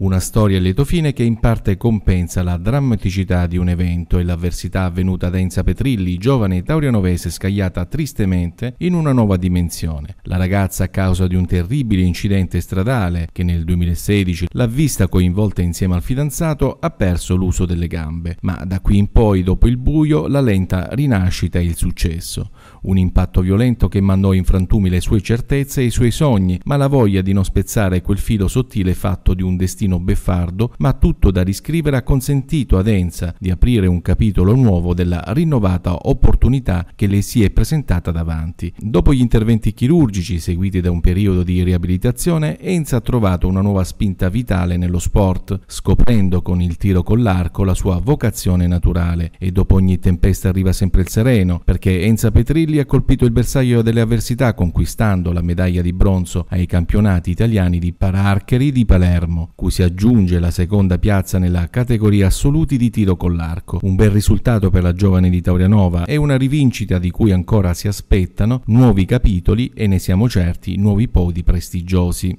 Una storia a lieto fine che in parte compensa la drammaticità di un evento e l'avversità avvenuta ad Enza Petrilli, giovane taurianovese scagliata tristemente in una nuova dimensione. La ragazza a causa di un terribile incidente stradale che nel 2016 l'ha vista coinvolta insieme al fidanzato ha perso l'uso delle gambe, ma da qui in poi dopo il buio la lenta rinascita e il successo. Un impatto violento che mandò in frantumi le sue certezze e i suoi sogni, ma la voglia di non spezzare quel filo sottile fatto di un destino Agostino Beffardo, ma tutto da riscrivere ha consentito ad Enza di aprire un capitolo nuovo della rinnovata opportunità che le si è presentata davanti. Dopo gli interventi chirurgici seguiti da un periodo di riabilitazione, Enza ha trovato una nuova spinta vitale nello sport, scoprendo con il tiro con l'arco la sua vocazione naturale e dopo ogni tempesta arriva sempre il sereno, perché Enza Petrilli ha colpito il bersaglio delle avversità conquistando la medaglia di bronzo ai campionati italiani di paraarcheri di Palermo, cui si si aggiunge la seconda piazza nella categoria assoluti di tiro con l'arco. Un bel risultato per la giovane di Taurianova e una rivincita di cui ancora si aspettano nuovi capitoli e ne siamo certi nuovi podi prestigiosi.